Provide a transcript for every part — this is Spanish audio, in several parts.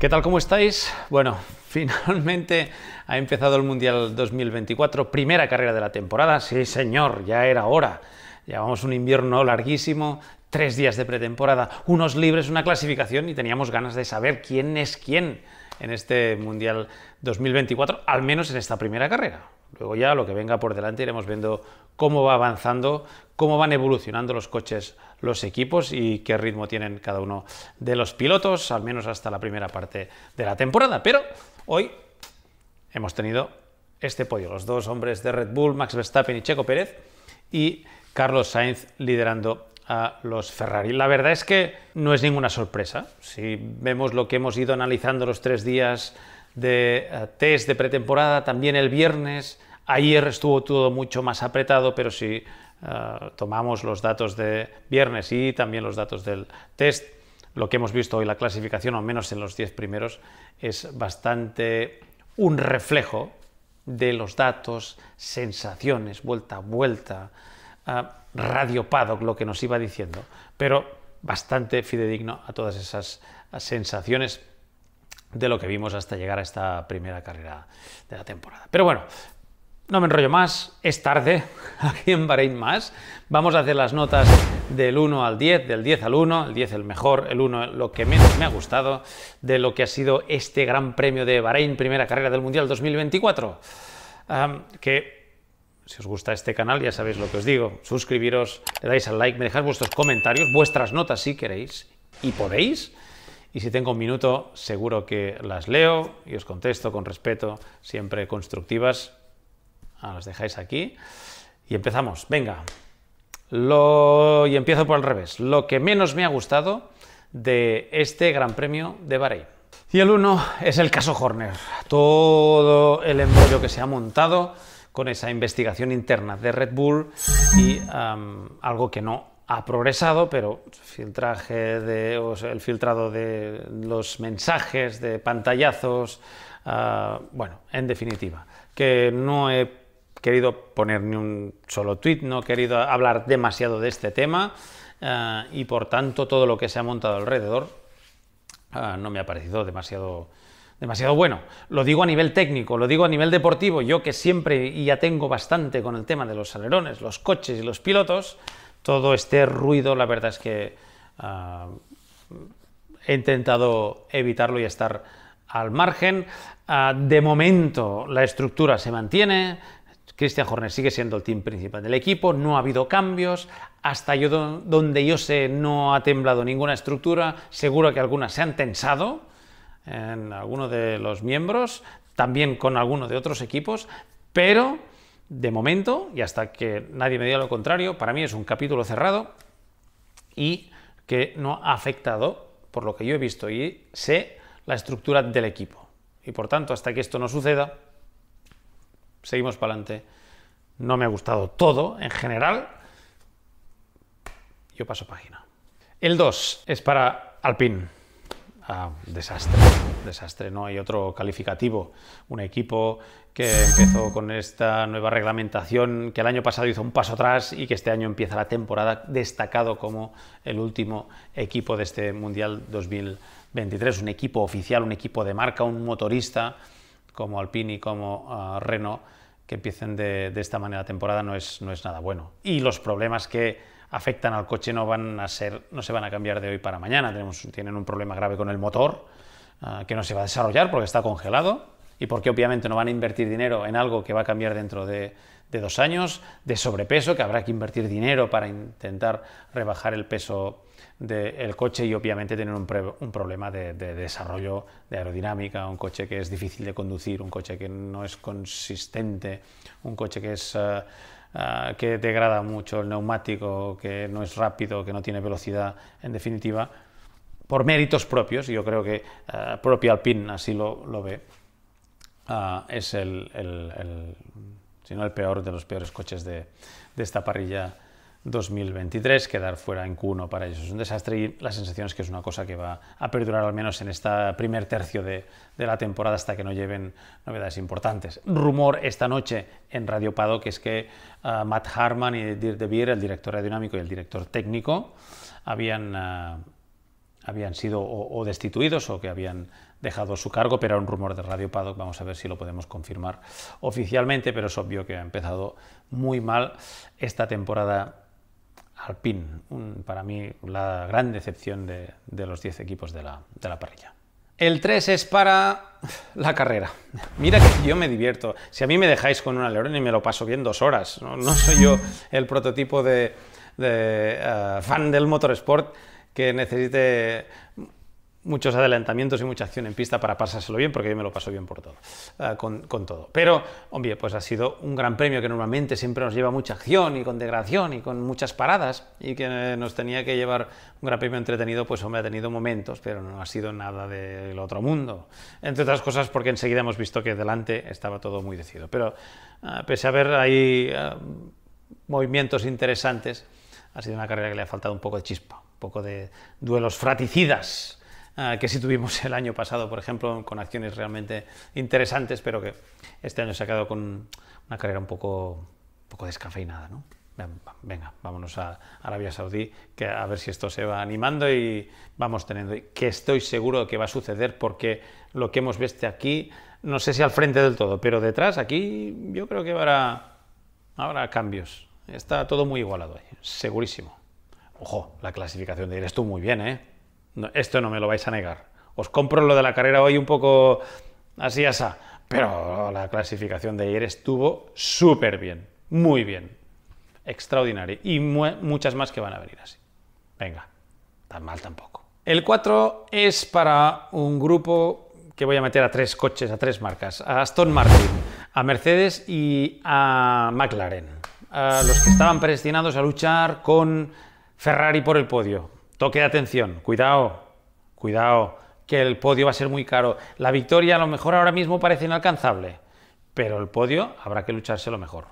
¿Qué tal? ¿Cómo estáis? Bueno, finalmente ha empezado el Mundial 2024, primera carrera de la temporada. Sí, señor, ya era hora. Llevamos un invierno larguísimo, tres días de pretemporada, unos libres, una clasificación y teníamos ganas de saber quién es quién en este Mundial 2024, al menos en esta primera carrera. Luego ya lo que venga por delante iremos viendo cómo va avanzando, cómo van evolucionando los coches los equipos y qué ritmo tienen cada uno de los pilotos, al menos hasta la primera parte de la temporada. Pero hoy hemos tenido este pollo: los dos hombres de Red Bull, Max Verstappen y Checo Pérez, y Carlos Sainz liderando a los Ferrari. La verdad es que no es ninguna sorpresa. Si vemos lo que hemos ido analizando los tres días de eh, test de pretemporada, también el viernes, ayer estuvo todo mucho más apretado, pero si Ah, tomamos los datos de viernes y también los datos del test, lo que hemos visto hoy, la clasificación, al menos en los 10 primeros, es bastante un reflejo de los datos, sensaciones, vuelta a vuelta, radiopado ah, Radio lo que nos iba diciendo, pero bastante fidedigno a todas esas sensaciones de lo que vimos hasta llegar a esta primera carrera de la temporada. Pero bueno, no me enrollo más, es tarde, aquí en Bahrein más. Vamos a hacer las notas del 1 al 10, del 10 al 1, el 10 el mejor, el 1 lo que menos me ha gustado de lo que ha sido este Gran Premio de Bahrein, primera carrera del Mundial 2024. que si os gusta este canal, ya sabéis lo que os digo. Suscribiros, le dais al like, me dejáis vuestros comentarios, vuestras notas si queréis y podéis. Y si tengo un minuto, seguro que las leo y os contesto con respeto, siempre constructivas Ah, los dejáis aquí. Y empezamos. Venga. Lo... Y empiezo por el revés. Lo que menos me ha gustado de este Gran Premio de Bahrein. Y el uno es el caso Horner. Todo el embrollo que se ha montado con esa investigación interna de Red Bull y algo que no ha progresado, pero filtraje de, el filtrado de los mensajes, de pantallazos, ah, bueno, en definitiva, que no he querido poner ni un solo tweet, no he querido hablar demasiado de este tema eh, y por tanto todo lo que se ha montado alrededor eh, no me ha parecido demasiado, demasiado bueno. Lo digo a nivel técnico, lo digo a nivel deportivo, yo que siempre y ya tengo bastante con el tema de los alerones, los coches y los pilotos, todo este ruido la verdad es que eh, he intentado evitarlo y estar al margen. Ah, de momento la estructura se mantiene, Christian Horner sigue siendo el team principal del equipo, no ha habido cambios, hasta yo donde yo sé no ha temblado ninguna estructura, seguro que algunas se han tensado en alguno de los miembros, también con alguno de otros equipos, pero de momento, y hasta que nadie me diga lo contrario, para mí es un capítulo cerrado y que no ha afectado, por lo que yo he visto y sé, la estructura del equipo. Y por tanto, hasta que esto no suceda, seguimos para adelante. No me ha gustado todo en general. Yo paso página. El 2 es para Alpine. Ah, desastre, desastre, no hay otro calificativo. Un equipo que empezó con esta nueva reglamentación, que el año pasado hizo un paso atrás y que este año empieza la temporada destacado como el último equipo de este Mundial 2023. Un equipo oficial, un equipo de marca, un motorista como Alpini, como ah, Renault que empiecen de, esta manera la temporada no es, no es nada bueno. Y los problemas que afectan al coche no van a ser, no se van a cambiar de hoy para mañana. Tenemos, tienen un problema grave con el motor ah, que no se va a desarrollar porque está congelado y porque obviamente no van a invertir dinero en algo que va a cambiar dentro de, de dos años, de sobrepeso, que habrá que invertir dinero para intentar rebajar el peso del coche y obviamente tener un, problema de, desarrollo de aerodinámica, un coche que es difícil de conducir, un coche que no es consistente, un coche que es... Eh, eh, que degrada mucho el neumático, que no es rápido, que no tiene velocidad, en definitiva, por méritos propios, yo creo que eh, propio Alpine así lo, ve, es el, el, el, peor de los peores coches de, de esta parrilla 2023. Quedar fuera en Q1 para ellos es un desastre y la sensación es que es una cosa que va a perdurar al menos en este primer tercio de, la temporada hasta que no lleven novedades importantes. Rumor esta noche en Radio Pado que es que ah, Matt Harman y Dirk De Beer, el director aerodinámico y el director técnico, habían, ah, habían sido o, destituidos o que habían dejado su cargo, pero era un rumor de Radio Paddock, vamos a ver si lo podemos confirmar oficialmente, pero es obvio que ha empezado muy mal esta temporada Alpin, para mí la gran decepción de, los 10 equipos de la, parrilla. El 3 es para la carrera. Mira que yo me divierto. Si a mí me dejáis con una alerón y me lo paso bien dos horas, no, soy yo el prototipo de, eh, fan del motorsport que necesite muchos adelantamientos y mucha acción en pista para pasárselo bien, porque yo me lo paso bien por todo, eh, con, todo. Pero, hombre, pues ha sido un gran premio que normalmente siempre nos lleva mucha acción y con degradación y con muchas paradas y que nos tenía que llevar un gran premio entretenido, pues hombre, ha tenido momentos, pero no ha sido nada del otro mundo. Entre otras cosas porque enseguida hemos visto que delante estaba todo muy decidido. Pero eh, pese a ver ahí eh, movimientos interesantes, ha sido una carrera que le ha faltado un poco de chispa, un poco de duelos fraticidas Ah, que sí tuvimos el año pasado, por ejemplo, con acciones realmente interesantes, pero que este año se ha quedado con una carrera un poco, poco descafeinada. ¿no? Venga, vámonos a Arabia Saudí, que a ver si esto se va animando y vamos teniendo, que estoy seguro que va a suceder porque lo que hemos visto aquí, no sé si al frente del todo, pero detrás aquí yo creo que habrá, habrá cambios. Está todo muy igualado ahí, segurísimo. Ojo, la clasificación de él, estuvo muy bien, ¿eh? esto no me lo vais a negar. Os compro lo de la carrera hoy un poco así asá, pero la clasificación de ayer estuvo súper bien, muy bien, Extraordinario. y muchas más que van a venir así. Venga, tan mal tampoco. El 4 es para un grupo que voy a meter a tres coches, a tres marcas, a Aston Martin, a Mercedes y a McLaren, a los que estaban predestinados a luchar con Ferrari por el podio. Toque de atención, cuidado, cuidado, que el podio va a ser muy caro. La victoria a lo mejor ahora mismo parece inalcanzable, pero el podio habrá que luchárselo mejor.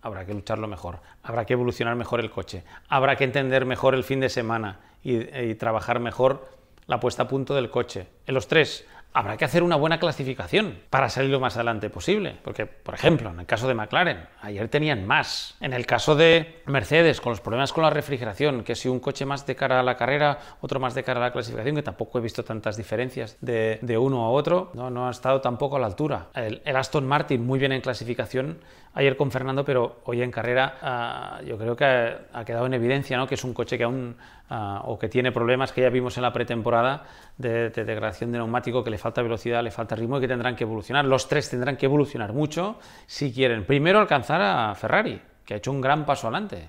Habrá que lucharlo mejor, habrá que evolucionar mejor el coche, habrá que entender mejor el fin de semana y, y trabajar mejor la puesta a punto del coche. En los tres habrá que hacer una buena clasificación para salir lo más adelante posible. Porque, por ejemplo, en el caso de McLaren, ayer tenían más. En el caso de Mercedes, con los problemas con la refrigeración, que si un coche más de cara a la carrera, otro más de cara a la clasificación, que tampoco he visto tantas diferencias de, uno a otro, no, no ha estado tampoco a la altura. El, Aston Martin muy bien en clasificación, ayer con Fernando, pero hoy en carrera ah, yo creo que ha, quedado en evidencia ¿no? que es un coche que aún Ah, o que tiene problemas que ya vimos en la pretemporada de, degradación de neumático, que le falta velocidad, le falta ritmo y que tendrán que evolucionar. Los tres tendrán que evolucionar mucho si quieren primero alcanzar a Ferrari, que ha hecho un gran paso adelante.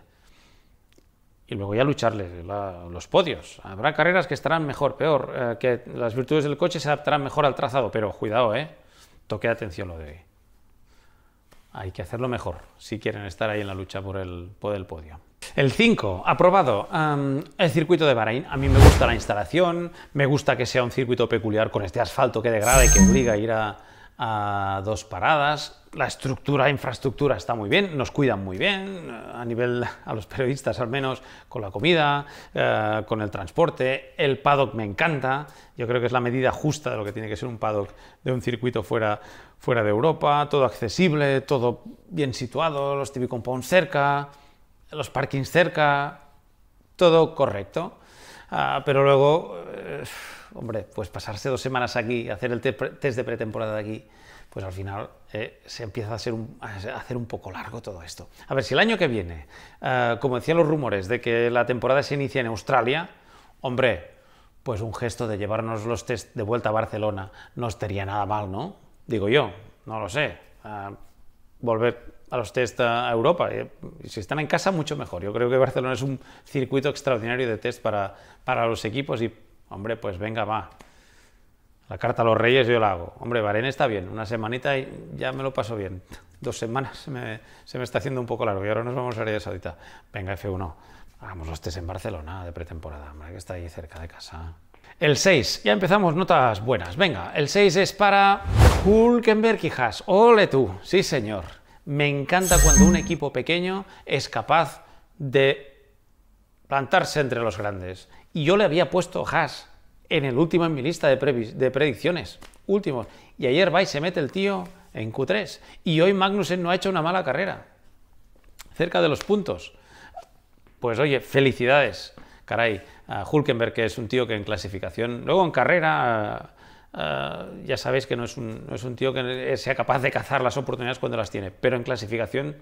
Y luego ya lucharle los podios. Habrá carreras que estarán mejor, peor, eh, que las virtudes del coche se adaptarán mejor al trazado, pero cuidado, ¿eh? Toque atención lo de hoy hay que hacerlo mejor si quieren estar ahí en la lucha por el podio. El 5, aprobado. el circuito de Bahrein. A mí me gusta la instalación, me gusta que sea un circuito peculiar con este asfalto que degrada y que obliga a ir a, dos paradas. La estructura, infraestructura está muy bien, nos cuidan muy bien, eh, a nivel, a los periodistas al menos, con la comida, eh, con el transporte. El paddock me encanta, yo creo que es la medida justa de lo que tiene que ser un paddock de un circuito fuera, fuera de Europa. Todo accesible, todo bien situado, los TV Compound cerca los parkings cerca, todo correcto. Ah, pero luego, eh, hombre, pues pasarse dos semanas aquí, hacer el test de pretemporada aquí, pues al final eh, se empieza a hacer, un, hacer, un, poco largo todo esto. A ver, si el año que viene, eh, como decían los rumores de que la temporada se inicia en Australia, hombre, pues un gesto de llevarnos los test de vuelta a Barcelona no estaría nada mal, ¿no? Digo yo, no lo sé. Ah, volver a los test a Europa. Eh, si están en casa, mucho mejor. Yo creo que Barcelona es un circuito extraordinario de test para, para los equipos y, hombre, pues venga, va. La carta a los Reyes yo la hago. Hombre, Bahrein está bien, una semanita y ya me lo paso bien. Dos semanas se me, está haciendo un poco largo y ahora nos vamos a Arabia Saudita. Venga, F1, hagamos los test en Barcelona de pretemporada, hombre, que está ahí cerca de casa. El 6, ya empezamos notas buenas. Venga, el 6 es para Hulkenberg y Ole tú, sí señor. Me encanta cuando un equipo pequeño es capaz de plantarse entre los grandes. Y yo le había puesto Haas en el último en mi lista de, predicciones. Último. Y ayer va y se mete el tío en Q3. Y hoy Magnussen no ha hecho una mala carrera. Cerca de los puntos. Pues oye, felicidades. Caray, a Hulkenberg, que es un tío que en clasificación, luego en carrera eh, ya sabéis que no es, un, es, un, tío que eh, sea capaz de cazar las oportunidades cuando las tiene, pero en clasificación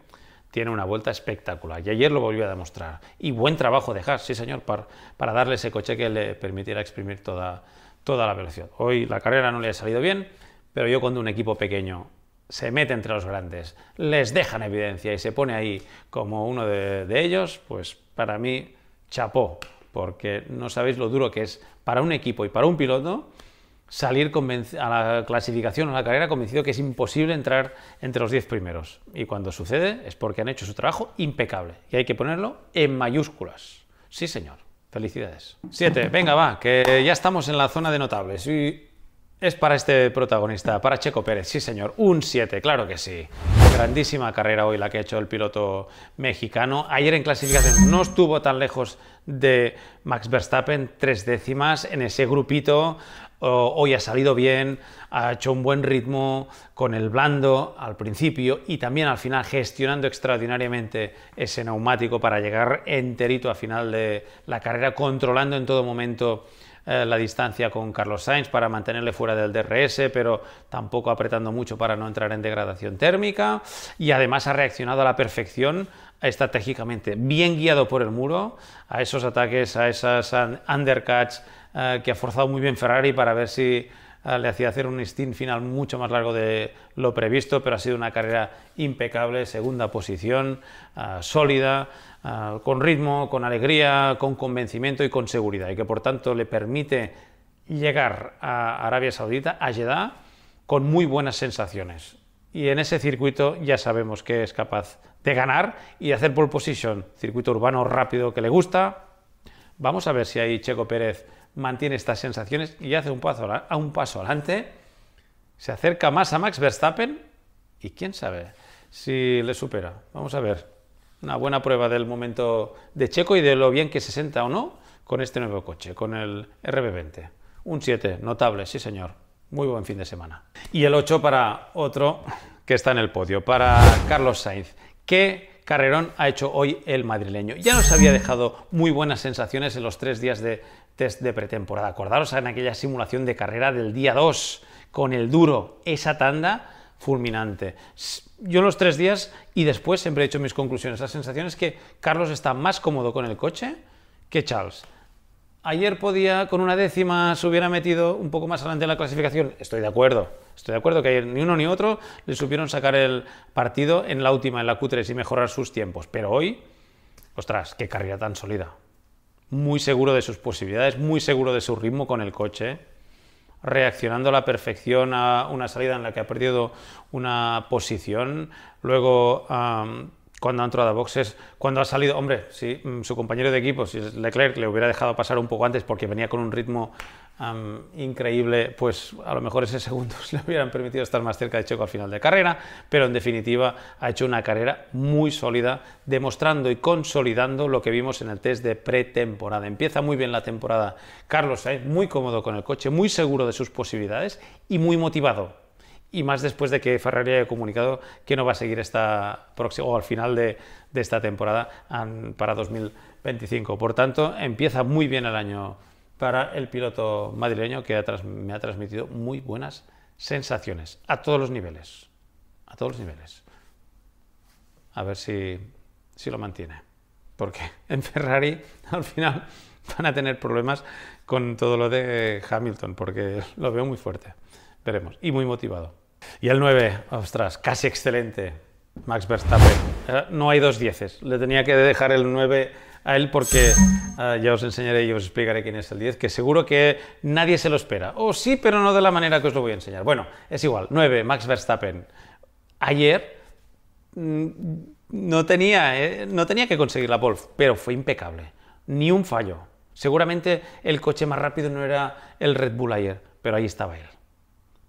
tiene una vuelta espectacular y ayer lo volvió a demostrar. Y buen trabajo de Haas, sí señor, para, para darle ese coche que le permitiera exprimir toda, toda la velocidad. Hoy la carrera no le ha salido bien, pero yo cuando un equipo pequeño se mete entre los grandes, les dejan evidencia y se pone ahí como uno de, ellos, pues para mí chapó, porque no sabéis lo duro que es para un equipo y para un piloto salir a la clasificación, a la carrera, convencido que es imposible entrar entre los 10 primeros. Y cuando sucede es porque han hecho su trabajo impecable. Y hay que ponerlo en mayúsculas. Sí, señor. Felicidades. 7. Venga, va, que ya estamos en la zona de notables. Y es para este protagonista, para Checo Pérez. Sí, señor. Un 7, claro que sí. Grandísima carrera hoy la que ha hecho el piloto mexicano. Ayer en clasificación no estuvo tan lejos de Max Verstappen, tres décimas en ese grupito hoy ha salido bien, ha hecho un buen ritmo con el blando al principio y también al final gestionando extraordinariamente ese neumático para llegar enterito a final de la carrera, controlando en todo momento eh, la distancia con Carlos Sainz para mantenerle fuera del DRS, pero tampoco apretando mucho para no entrar en degradación térmica. Y además ha reaccionado a la perfección estratégicamente, bien guiado por el muro, a esos ataques, a esas undercuts eh, que ha forzado muy bien Ferrari para ver si eh, le hacía hacer un stint final mucho más largo de lo previsto, pero ha sido una carrera impecable, segunda posición, eh, sólida, con ritmo, con alegría, con convencimiento y con seguridad, y que por tanto le permite llegar a Arabia Saudita, a Jeddah, con muy buenas sensaciones. Y en ese circuito ya sabemos que es capaz de ganar y de hacer pole position. Circuito urbano rápido que le gusta. Vamos a ver si ahí Checo Pérez mantiene estas sensaciones y hace un paso, a un paso adelante, se acerca más a Max Verstappen y quién sabe si le supera. Vamos a ver. Una buena prueba del momento de Checo y de lo bien que se senta o no con este nuevo coche, con el RB20. Un 7, notable, sí señor. Muy buen fin de semana. Y el 8 para otro que está en el podio, para Carlos Sainz, ¿Qué? carrerón ha hecho hoy el madrileño. Ya nos había dejado muy buenas sensaciones en los tres días de test de pretemporada. Acordaros en aquella simulación de carrera del día 2 con el duro, esa tanda fulminante. Yo los tres días y después siempre he hecho mis conclusiones. La sensación es que Carlos está más cómodo con el coche que Charles. Ayer podía, con una décima, se hubiera metido un poco más adelante en la clasificación. Estoy de acuerdo. Estoy de acuerdo que ayer ni uno ni otro le supieron sacar el partido en la última, en la Q3, y mejorar sus tiempos. Pero hoy, ostras, qué carrera tan sólida. Muy seguro de sus posibilidades, muy seguro de su ritmo con el coche. Reaccionando a la perfección a una salida en la que ha perdido una posición. Luego cuando ha entrado a boxes, cuando ha salido, hombre, si mm, su compañero de equipo, si es Leclerc, le hubiera dejado pasar un poco antes porque venía con un ritmo increíble, pues a lo mejor ese segundo le hubieran permitido estar más cerca de Checo al final de carrera, pero en definitiva ha hecho una carrera muy sólida, demostrando y consolidando lo que vimos en el test de pretemporada. Empieza muy bien la temporada Carlos Sainz, muy cómodo con el coche, muy seguro de sus posibilidades y muy motivado y más después de que Ferrari haya comunicado que no va a seguir esta próxima o al final de, esta temporada para 2025. Por tanto, empieza muy bien el año para el piloto madrileño que me ha transmitido muy buenas sensaciones a todos los niveles. A todos los niveles. A ver si, si lo mantiene. Porque en Ferrari al final van a tener problemas con todo lo de Hamilton, porque lo veo muy fuerte veremos. Y muy motivado. Y el 9, ostras, casi excelente. Max Verstappen. Eh, no hay dos dieces. Le tenía que dejar el 9 a él porque eh, ya os enseñaré y os explicaré quién es el 10, que seguro que nadie se lo espera. O sí, pero no de la manera que os lo voy a enseñar. Bueno, es igual. 9, Max Verstappen. Ayer mm, eh, no tenía, que conseguir la pole, pero fue impecable. Ni un fallo. Seguramente el coche más rápido no era el Red Bull ayer, pero ahí estaba él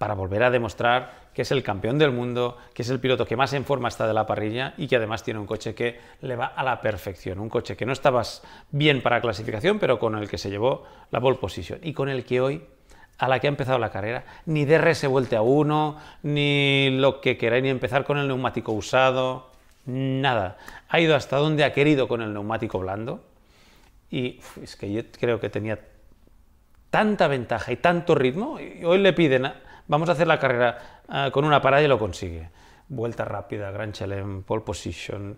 para volver a demostrar que es el campeón del mundo, que es el piloto que más en forma está de la parrilla y que además tiene un coche que le va a la perfección, un coche que no estaba bien para clasificación, pero con el que se llevó la pole position y con el que hoy a la que ha empezado la carrera, ni DRS vuelta a uno, ni lo que queráis, ni empezar con el neumático usado, nada. Ha ido hasta donde ha querido con el neumático blando y es que yo creo que tenía tanta ventaja y tanto ritmo, y hoy le piden vamos a hacer la carrera eh, con una parada y lo consigue. Vuelta rápida, Gran Chelem, pole position,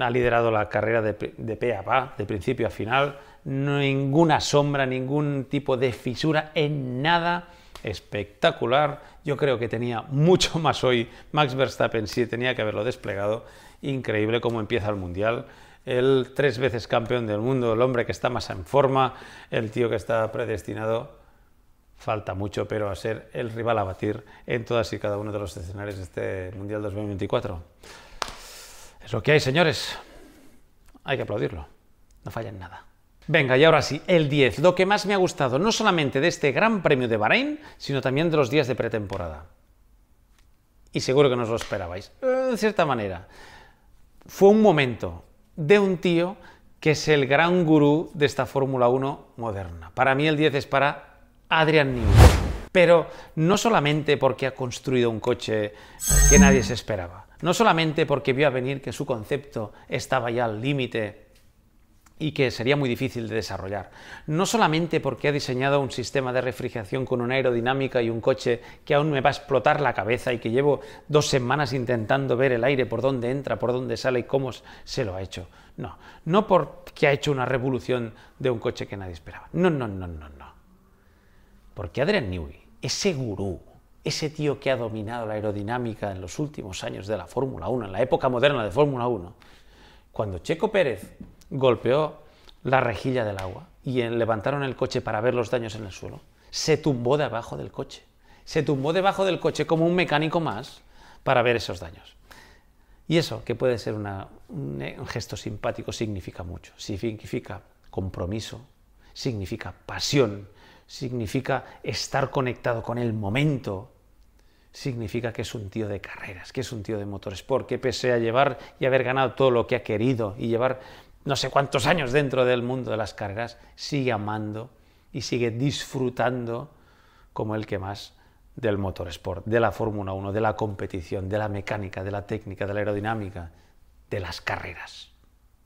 ha liderado la carrera de, de a de principio a final, ninguna sombra, ningún tipo de fisura en nada espectacular. Yo creo que tenía mucho más hoy. Max Verstappen sí tenía que haberlo desplegado. Increíble cómo empieza el Mundial. El tres veces campeón del mundo, el hombre que está más en forma, el tío que está predestinado falta mucho, pero a ser el rival a batir en todas y cada uno de los escenarios de este Mundial 2024. Es lo que hay, señores. Hay que aplaudirlo. No falla en nada. Venga, y ahora sí, el 10, lo que más me ha gustado, no solamente de este Gran Premio de Bahrein, sino también de los días de pretemporada. Y seguro que no os lo esperabais. De cierta manera, fue un momento de un tío que es el gran gurú de esta Fórmula 1 moderna. Para mí el 10 es para Adrian Newey. Pero no solamente porque ha construido un coche que nadie se esperaba, no solamente porque vio a venir que su concepto estaba ya al límite y que sería muy difícil de desarrollar. No solamente porque ha diseñado un sistema de refrigeración con una aerodinámica y un coche que aún me va a explotar la cabeza y que llevo dos semanas intentando ver el aire por dónde entra, por dónde sale y cómo se lo ha hecho. No, no porque ha hecho una revolución de un coche que nadie esperaba. No, no, no, no. Porque Adrian Newey, ese gurú, ese tío que ha dominado la aerodinámica en los últimos años de la Fórmula 1, en la época moderna de Fórmula 1, cuando Checo Pérez golpeó la rejilla del agua y levantaron el coche para ver los daños en el suelo, se tumbó debajo del coche. Se tumbó debajo del coche como un mecánico más para ver esos daños. Y eso, que puede ser eh, un gesto simpático, significa mucho. Significa compromiso, significa pasión, significa estar conectado con el momento, significa que es un tío de carreras, que es un tío de motorsport, que pese a llevar y haber ganado todo lo que ha querido y llevar no sé cuántos años dentro del mundo de las carreras, sigue amando y sigue disfrutando como el que más del motorsport, de la Fórmula 1, de la competición, de la mecánica, de la técnica, de la aerodinámica, de las carreras.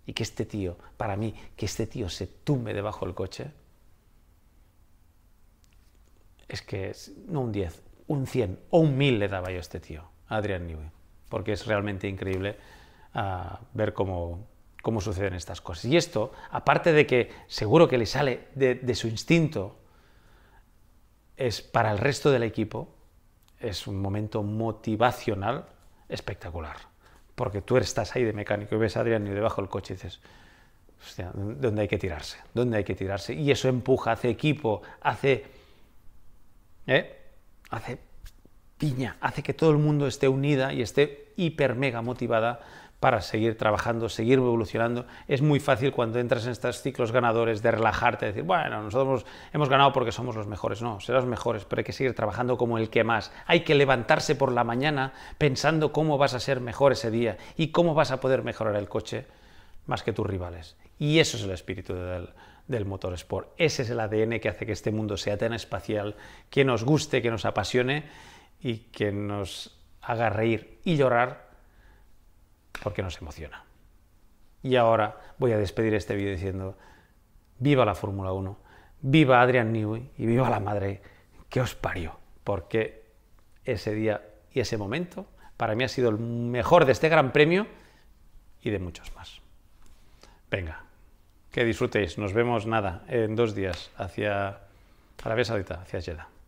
Y que este tío, para mí, que este tío se tumbe debajo del coche, es que no un 10, un 100 o un 1000 le daba yo a este tío, a Adrián Newey, porque es realmente increíble ah, ver cómo, suceden estas cosas. Y esto, aparte de que seguro que le sale de, su instinto, es para el resto del equipo, es un momento motivacional espectacular. Porque tú estás ahí de mecánico y ves a Adrián y debajo del coche y dices, hostia, ¿dónde hay que tirarse? ¿Dónde hay que tirarse? Y eso empuja, hace equipo, hace ¿Eh? hace piña, hace que todo el mundo esté unida y esté hiper mega motivada para seguir trabajando, seguir evolucionando. Es muy fácil cuando entras en estos ciclos ganadores de relajarte, de decir, bueno, nosotros hemos ganado porque somos los mejores. No, serás los mejores, pero hay que seguir trabajando como el que más. Hay que levantarse por la mañana pensando cómo vas a ser mejor ese día y cómo vas a poder mejorar el coche más que tus rivales. Y eso es el espíritu del, motor sport. Ese es el ADN que hace que este mundo sea tan espacial, que nos guste, que nos apasione y que nos haga reír y llorar porque nos emociona. Y ahora voy a despedir este vídeo diciendo, viva la Fórmula 1, viva Adrian Newey y viva la madre que os parió, porque ese día y ese momento para mí ha sido el mejor de este gran premio y de muchos más. Venga, que disfrutéis. Nos vemos nada en dos días hacia Arabia Saudita, hacia Yeda.